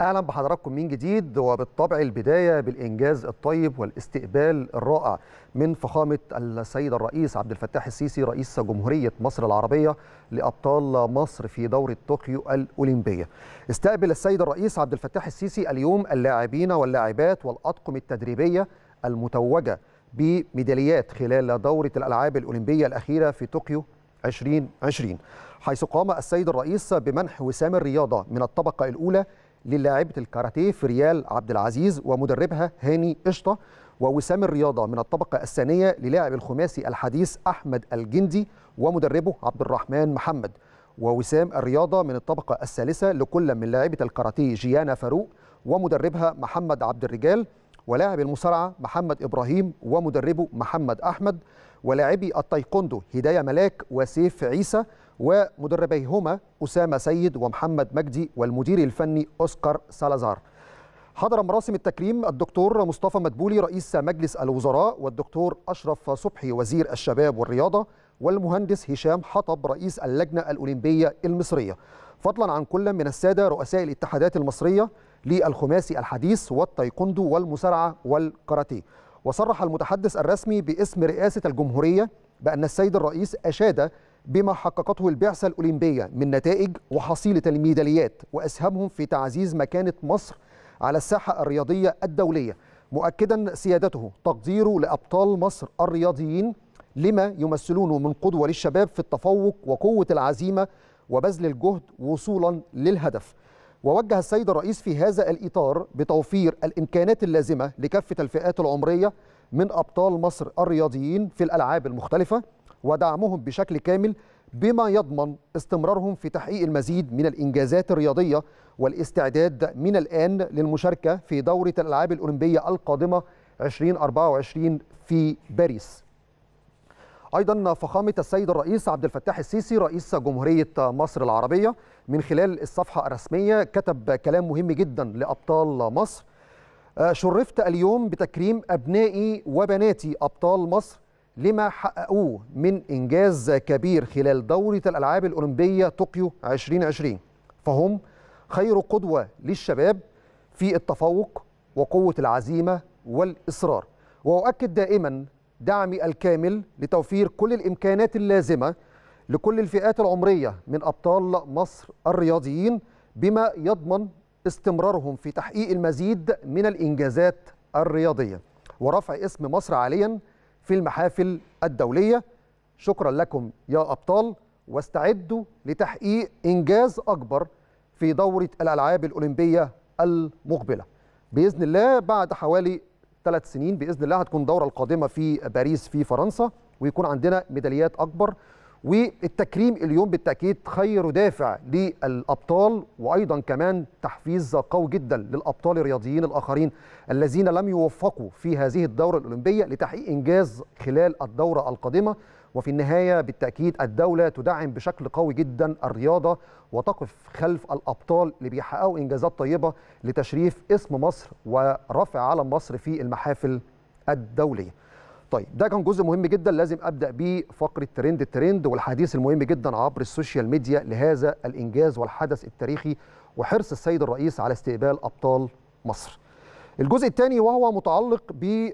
اهلا بحضراتكم من جديد وبالطبع البدايه بالانجاز الطيب والاستقبال الرائع من فخامه السيد الرئيس عبد الفتاح السيسي رئيس جمهوريه مصر العربيه لابطال مصر في دوره طوكيو الاولمبيه. استقبل السيد الرئيس عبد الفتاح السيسي اليوم اللاعبين واللاعبات والاطقم التدريبيه المتوجه بميداليات خلال دوره الالعاب الاولمبيه الاخيره في طوكيو 2020 حيث قام السيد الرئيس بمنح وسام الرياضه من الطبقه الاولى للاعبة الكاراتيه فريال عبد العزيز ومدربها هاني قشطة ووسام الرياضة من الطبقة الثانية للاعب الخماسي الحديث أحمد الجندي ومدربه عبد الرحمن محمد ووسام الرياضة من الطبقة الثالثة لكل من لاعبة الكاراتيه جيانا فاروق ومدربها محمد عبد الرجال ولاعب المصارعة محمد إبراهيم ومدربه محمد أحمد ولاعبي التايكوندو هداية ملاك وسيف عيسى ومدربيهما أسامة سيد ومحمد مجدي والمدير الفني أوسكار سالازار حضر مراسم التكريم الدكتور مصطفى مدبولي رئيس مجلس الوزراء والدكتور أشرف صبحي وزير الشباب والرياضة والمهندس هشام حطب رئيس اللجنة الأولمبية المصرية فضلا عن كل من السادة رؤساء الاتحادات المصرية للخماسي الحديث والتايكوندو والمسارعة والكاراتيه وصرح المتحدث الرسمي باسم رئاسة الجمهورية بأن السيد الرئيس أشاد بما حققته البعثة الأولمبية من نتائج وحصيلة الميداليات وأسهمهم في تعزيز مكانة مصر على الساحة الرياضية الدولية مؤكدا سيادته تقديره لأبطال مصر الرياضيين لما يمثلونه من قدوة للشباب في التفوق وقوة العزيمة وبذل الجهد وصولا للهدف ووجه السيد الرئيس في هذا الإطار بتوفير الإمكانات اللازمة لكافة الفئات العمرية من أبطال مصر الرياضيين في الألعاب المختلفة ودعمهم بشكل كامل بما يضمن استمرارهم في تحقيق المزيد من الإنجازات الرياضية والاستعداد من الآن للمشاركة في دورة الألعاب الأولمبية القادمة 2024 في باريس ايضا فخامه السيد الرئيس عبد الفتاح السيسي رئيس جمهوريه مصر العربيه من خلال الصفحه الرسميه كتب كلام مهم جدا لابطال مصر آه، شرفت اليوم بتكريم ابنائي وبناتي ابطال مصر لما حققوه من إنجاز كبير خلال دورة الألعاب الأولمبية طوكيو 2020 فهم خير قدوة للشباب في التفوق وقوة العزيمة والإصرار وأؤكد دائما دعمي الكامل لتوفير كل الإمكانات اللازمة لكل الفئات العمرية من أبطال مصر الرياضيين بما يضمن استمرارهم في تحقيق المزيد من الإنجازات الرياضية ورفع اسم مصر عالياً في المحافل الدولية شكرا لكم يا أبطال واستعدوا لتحقيق إنجاز أكبر في دورة الألعاب الأولمبية المقبلة بإذن الله بعد حوالي ثلاث سنين بإذن الله هتكون الدورة القادمة في باريس في فرنسا ويكون عندنا ميداليات أكبر والتكريم اليوم بالتاكيد خير دافع للابطال وايضا كمان تحفيز قوي جدا للابطال الرياضيين الاخرين الذين لم يوفقوا في هذه الدوره الاولمبيه لتحقيق انجاز خلال الدوره القادمه وفي النهايه بالتاكيد الدوله تدعم بشكل قوي جدا الرياضه وتقف خلف الابطال اللي بيحققوا انجازات طيبه لتشريف اسم مصر ورفع علم مصر في المحافل الدوليه طيب ده كان جزء مهم جدا لازم ابدا بيه فقره ترند الترند والحديث المهم جدا عبر السوشيال ميديا لهذا الانجاز والحدث التاريخي وحرص السيد الرئيس على استقبال ابطال مصر. الجزء الثاني وهو متعلق